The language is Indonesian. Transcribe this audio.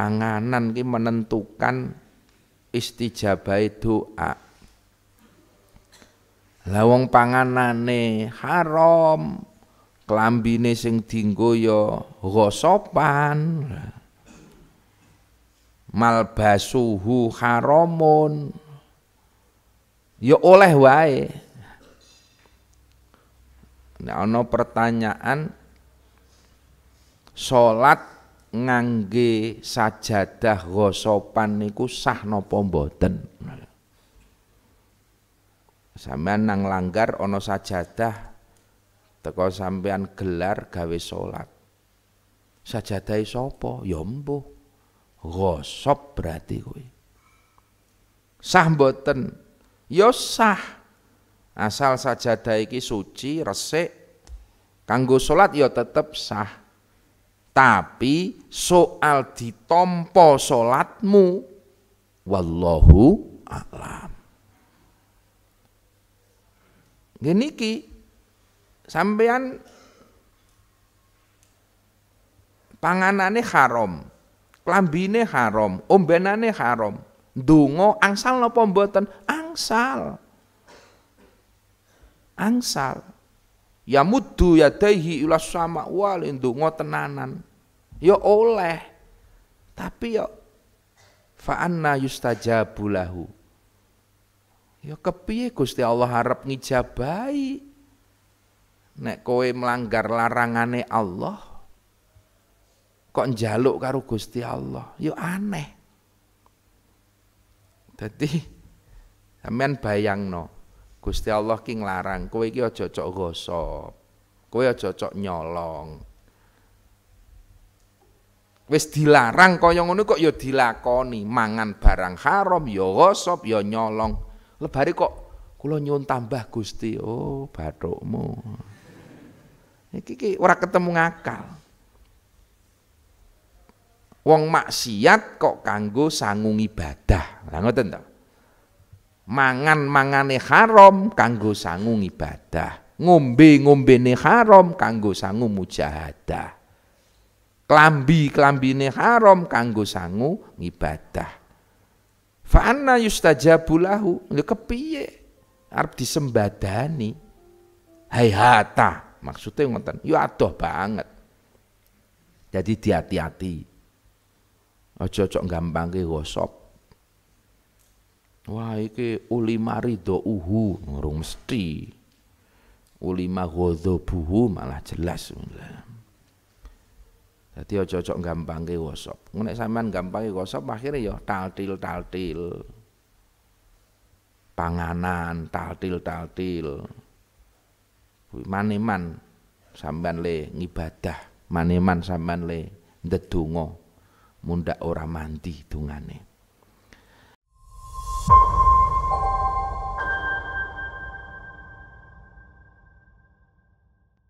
panganan ki menentukan istijabai doa. lawang panganan panganane haram, klambine sing dinggo ya gosopan Malbasuhu haramun. Ya oleh wae. Nah, pertanyaan salat ngangge sajadah ghosopan niku sah napa mboten sampean nang langgar ono sajadah teko sampean gelar gawe salat sajadahe sopo, ya mbuh gosop berarti kuwi sah mboten ya sah asal sajadah iki suci resik kanggo salat ya tetep sah tapi soal ditompo solatmu wallahu alam Geniki, sampean panganane haram klambine haram ombenane haram dungo angsal napa mboten angsal angsal ya ya dahi ulas sama wal ndonga tenanan ya oleh tapi ya fa'anna yustajabulahu yustajabu lahu ya kepiye Gusti Allah harap ngijabai nek kowe melanggar larangane Allah kok njaluk karo Gusti Allah ya aneh dadi sampean bayangno Gusti Allah ki nglarang kowe iki aja cocok gosop. Kowe aja cocok nyolong. Wis dilarang kaya ngono kok ya dilakoni, mangan barang haram ya gosop ya nyolong. Lebari kok kula nyuwun tambah Gusti. Oh, bathukmu. Iki ki ora ketemu ngakal. Wong maksiat kok kanggo sangung ibadah. Lah ngoten to mangan-mangane haram kanggo sangu ibadah ngombe-ngombene haram kanggo sangu mujahadah klambi-klambine haram kanggo sangu ibadah fa anna yustajabu lahu lho kepiye arep disembadani hayata maksudnya ngoten yo ya adoh banget jadi hati-hati aja cocok gampang ke gosok. Wah iki ulima ridho uhu ngurung mesti. Ulima buhu malah jelas. Jadi aja cocok gampang ke gosop. Nek saman gampang ke gosop akhirnya yo taltil taltil. Panganan taltil taltil. Maneman sampean le ngibadah, maneman sampean le ndedonga mundak ora mandi dungane.